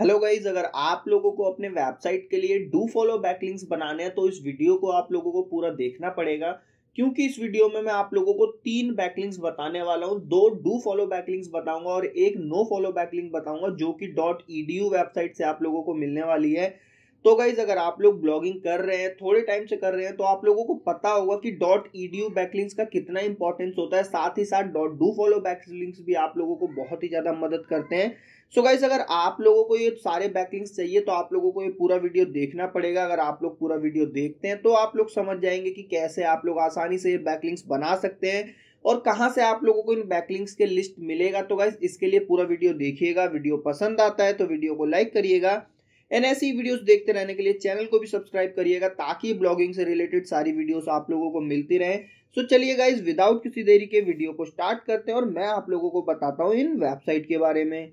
hello guys अगर आप लोगों को अपने वेबसाइट के लिए डू फॉलो बैकलिंक्स बनाने हैं तो इस वीडियो को आप लोगों को पूरा देखना पड़ेगा क्योंकि इस वीडियो में मैं आप लोगों को तीन बैकलिंक्स बताने वाला हूँ दो डू फॉलो बैकलिंक्स बताऊंगा और एक नो फॉलो बैकलिंक बताऊंगा जो कि डॉट ई वेबसाइट से आप लोगों को मिलने वाली है तो गाइज अगर आप लोग ब्लॉगिंग कर रहे हैं थोड़े टाइम से कर रहे हैं तो आप लोगों को पता होगा कि dot E D U backlinks का कितना इंपॉर्टेंस होता है साथ ही साथ डॉट डू फॉलो बैकलिंग्स भी आप लोगों को बहुत ही ज़्यादा मदद करते हैं सो so गाइज अगर आप लोगों को ये सारे बैकलिंग्स चाहिए तो आप लोगों को ये पूरा वीडियो देखना पड़ेगा अगर आप लोग पूरा वीडियो देखते हैं तो आप लोग समझ जाएंगे कि कैसे आप लोग आसानी से ये बैकलिंग्स बना सकते हैं और कहाँ से आप लोगों को इन बैकलिंग्स के लिस्ट मिलेगा तो गाइज इसके लिए पूरा वीडियो देखिएगा वीडियो पसंद आता है तो वीडियो को लाइक करिएगा एंड ऐसी वीडियोस देखते रहने के लिए चैनल को भी सब्सक्राइब करिएगा ताकि ब्लॉगिंग से रिलेटेड सारी वीडियोस आप लोगों को मिलती रहे सो चलिए गाइज विदाउट किसी देरी के वीडियो को स्टार्ट करते हैं और मैं आप लोगों को बताता हूँ इन वेबसाइट के बारे में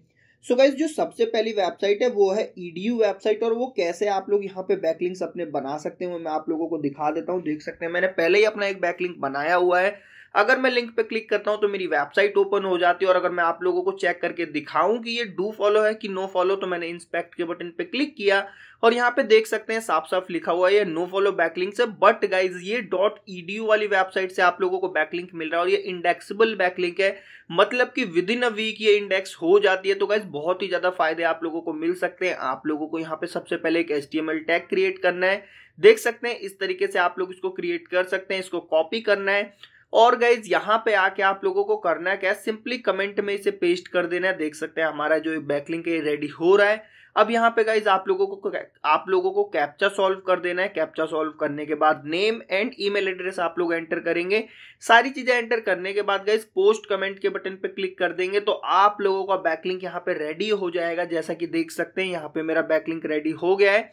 सो so गाइज जो सबसे पहली वेबसाइट है वो है ई e वेबसाइट और वो कैसे आप लोग यहाँ पे बैकलिंक्स अपने बना सकते हैं मैं आप लोगों को दिखा देता हूँ देख सकते हैं मैंने पहले ही अपना एक बैकलिंक बनाया हुआ है अगर मैं लिंक पे क्लिक करता हूँ तो मेरी वेबसाइट ओपन हो जाती है और अगर मैं आप लोगों को चेक करके दिखाऊं कि ये डू फॉलो है कि नो फॉलो तो मैंने इंस्पेक्ट के बटन पे क्लिक किया और यहाँ पे देख सकते हैं साफ साफ लिखा हुआ है नो फॉलो बैकलिंक से बट गाइज ये डॉट ई वाली वेबसाइट से आप लोगों को बैकलिंक मिल रहा है और ये इंडेक्सिबल बैकलिंक है मतलब कि विद इन अ वीक ये इंडेक्स हो जाती है तो गाइज बहुत ही ज्यादा फायदे आप लोगों को मिल सकते हैं आप लोगों को यहाँ पे सबसे पहले एक एच टैग क्रिएट करना है देख सकते हैं इस तरीके से आप लोग इसको क्रिएट कर सकते हैं इसको कॉपी करना है और गाइज यहाँ पे आके आप लोगों को करना है क्या सिंपली कमेंट में इसे पेस्ट कर देना है देख सकते हैं हमारा जो बैकलिंक है रेडी हो रहा है अब यहाँ पे गाइज आप लोगों को आप लोगों को कैप्चा सॉल्व कर देना है कैप्चा सॉल्व करने के बाद नेम एंड ईमेल एड्रेस आप लोग एंटर करेंगे सारी चीजें एंटर करने के बाद गाइज पोस्ट कमेंट के बटन पे क्लिक कर देंगे तो आप लोगों का बैकलिंक यहाँ पे रेडी हो जाएगा जैसा कि देख सकते हैं यहाँ पे मेरा बैकलिंक रेडी हो गया है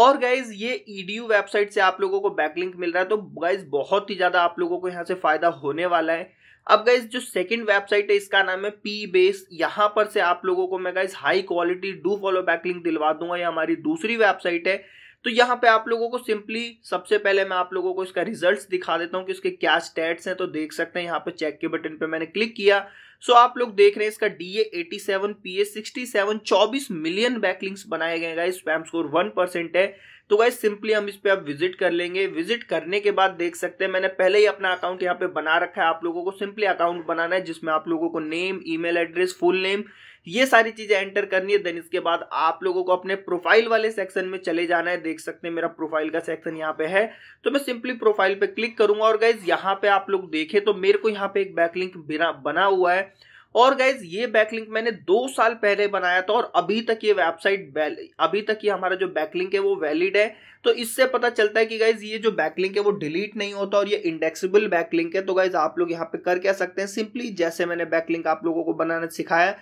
और गाइज ये ईडीयू e वेबसाइट से आप लोगों को बैकलिंक मिल रहा है तो गाइज बहुत ही ज़्यादा आप लोगों को यहाँ से फ़ायदा होने वाला है अब गाइज जो सेकंड वेबसाइट है इसका नाम है पी बेस यहाँ पर से आप लोगों को मैं guys high quality do follow backlink दिलवा दूंगा ये हमारी दूसरी वेबसाइट है तो यहाँ पे आप लोगों को सिंपली सबसे पहले मैं आप लोगों को इसका रिजल्ट्स दिखा देता हूँ कि इसके क्या स्टैट्स हैं तो देख सकते हैं यहाँ पे चेक के बटन पे मैंने क्लिक किया सो आप लोग देख रहे हैं इसका D A eighty seven P A sixty seven चौबीस मिलियन बैकलिंग्स बनाए गए स्पैम स्कोर वन परसेंट है तो गाइज सिंपली हम इस पर आप विजिट कर लेंगे विजिट करने के बाद देख सकते हैं मैंने पहले ही अपना अकाउंट यहाँ पे बना रखा है आप लोगों को सिंपली अकाउंट बनाना है जिसमें आप लोगों को name email address full name ये सारी चीज़ें एंटर करनी है देन इसके बाद आप लोगों को अपने प्रोफाइल वाले सेक्शन में चले जाना है देख सकते हैं मेरा प्रोफाइल का सेक्शन यहाँ पे है तो मैं सिंपली प्रोफाइल पे क्लिक करूंगा और गाइज यहाँ पे आप लोग देखें तो मेरे को यहाँ पे एक बैकलिंक बना हुआ है और गाइज ये बैकलिंक मैंने दो साल पहले बनाया था और अभी तक ये वेबसाइट अभी तक ये हमारा जो बैकलिंक है वो वैलिड है तो इससे पता चलता है कि गाइज ये जो बैकलिंक है वो डिलीट नहीं होता और ये इंडेक्सिबल बैकलिंक है तो गाइज आप लोग यहाँ पे कर क्या सकते हैं सिंपली जैसे मैंने बैकलिंक आप लोगों को बनाना सिखाया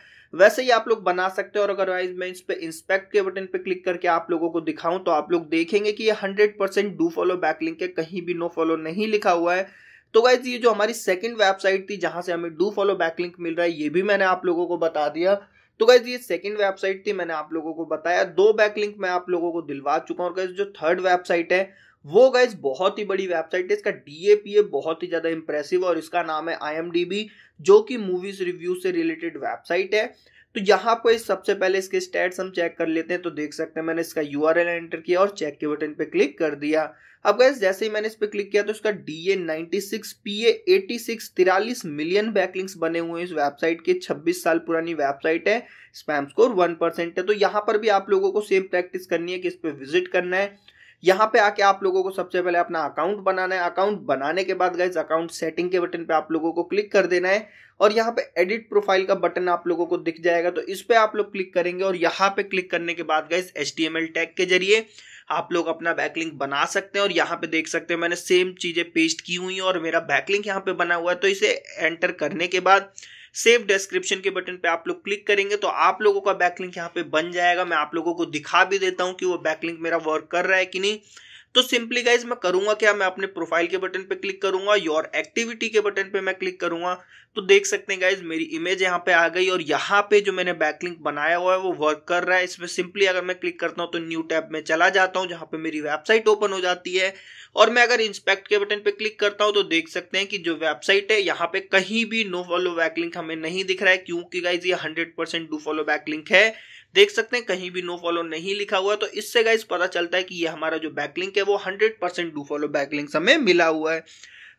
वैसे ही आप लोग बना सकते हैं और अगर वाइज मैं इस पर इंस्पेक्ट के बटन पे क्लिक करके आप लोगों को दिखाऊं तो आप लोग देखेंगे कि ये 100% परसेंट डू फॉलो बैकलिंक है कहीं भी नो फॉलो नहीं लिखा हुआ है तो गाइज ये जो हमारी सेकंड वेबसाइट थी जहां से हमें डू फॉलो लिंक मिल रहा है ये भी मैंने आप लोगों को बता दिया तो गाइज ये सेकंड वेबसाइट थी मैंने आप लोगों को बताया दो बैकलिंक मैं आप लोगों को दिलवा चुका हूँ और गाइज जो थर्ड वेबसाइट है वो गाइज बहुत ही बड़ी वेबसाइट है इसका ए बहुत ही ज्यादा इंप्रेसिव और इसका नाम है आई जो कि मूवीज रिव्यू से रिलेटेड वेबसाइट है तो यहाँ पर सबसे पहले इसके स्टेट्स हम चेक कर लेते हैं तो देख सकते हैं मैंने इसका यू एंटर किया और चेक के बटन पे क्लिक कर दिया अब गैस जैसे ही मैंने इस पर क्लिक किया तो इसका D A ninety six P eighty six तिरालीस मिलियन बैकलिंक्स बने हुए हैं इस वेबसाइट के 26 साल पुरानी वेबसाइट है स्पैम स्कोर 1% है तो यहाँ पर भी आप लोगों को सेम प्रैक्टिस करनी है कि इस पर विजिट करना है यहाँ पे आके आप लोगों को सबसे पहले अपना अकाउंट बनाना है अकाउंट बनाने के बाद गए अकाउंट सेटिंग के बटन पे आप लोगों को क्लिक कर देना है और यहाँ पे एडिट प्रोफाइल का बटन आप लोगों को दिख जाएगा तो इस पर आप लोग क्लिक करेंगे और यहाँ पे क्लिक करने के बाद गए एच टैग के जरिए आप लोग अपना बैकलिंक बना सकते हैं और यहाँ पे देख सकते हैं मैंने सेम चीजें पेस्ट की हुई और मेरा बैकलिंक यहाँ पे बना हुआ है तो इसे एंटर करने के बाद सेव डिस्क्रिप्शन के बटन पे आप लोग क्लिक करेंगे तो आप लोगों का बैकलिंक यहाँ पे बन जाएगा मैं आप लोगों को दिखा भी देता हूँ कि वो बैकलिंक मेरा वर्क कर रहा है कि नहीं तो सिंपली गाइज मैं करूंगा क्या मैं अपने प्रोफाइल के बटन पे क्लिक करूंगा योर एक्टिविटी के बटन पे मैं क्लिक करूंगा तो देख सकते हैं गाइज मेरी इमेज यहाँ पे आ गई और यहाँ पे जो मैंने बैकलिंक बनाया हुआ है वो वर्क कर रहा है इसमें सिंपली अगर मैं क्लिक करता हूँ तो न्यू टैब में चला जाता हूँ जहाँ पे मेरी वेबसाइट ओपन हो जाती है और मैं अगर इंस्पेक्ट के बटन पे क्लिक करता हूँ तो देख सकते हैं कि जो वेबसाइट है यहाँ पे कहीं भी नो फॉलो बैकलिंक हमें नहीं दिख रहा है क्योंकि गाइज ये hundred percent do follow backlink है देख सकते हैं कहीं भी नो फॉलो नहीं लिखा हुआ तो इससे गाइज पता चलता है कि ये हमारा जो बैकलिंक है वो hundred percent do follow backlink हमें मिला हुआ है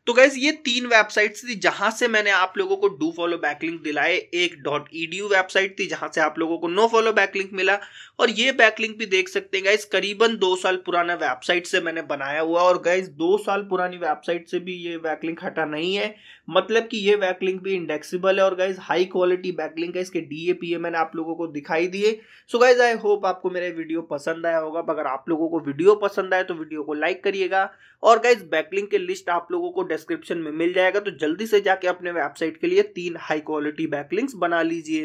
तो गैस ये तीन वेबसाइट्स थी जहां से मैंने आप लोगों को डू फॉलो बैकलिंक दिलाए एक डॉट ईडीयू वेबसाइट थी जहां से आप लोगों को नो फॉलो बैकलिंक मिला और ये बैकलिंक भी देख सकते हैं गाइज करीबन दो साल पुराना वेबसाइट से मैंने बनाया हुआ और गाइज दो साल पुरानी वेबसाइट से भी ये बैकलिंक हटा नहीं है मतलब कि ये बैकलिंक भी इंडेक्सीबल है और गाइज हाई क्वालिटी बैकलिंक है इसके डीएपीए मैंने आप लोगों को दिखाई दिए सो गाइज आई होप आपको मेरा वीडियो पसंद आया होगा अगर आप लोगों को वीडियो पसंद आए तो वीडियो को लाइक करिएगा और गाइज बैकलिंक के लिस्ट आप लोगों को डिस्क्रिप्शन में मिल जाएगा तो जल्दी से जाके अपने वेबसाइट के लिए तीन हाई क्वालिटी बैकलिंक्स बना लीजिए